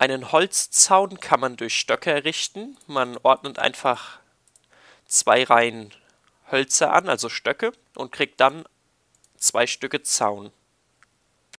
Einen Holzzaun kann man durch Stöcke errichten. Man ordnet einfach zwei Reihen Hölzer an, also Stöcke, und kriegt dann zwei Stücke Zaun.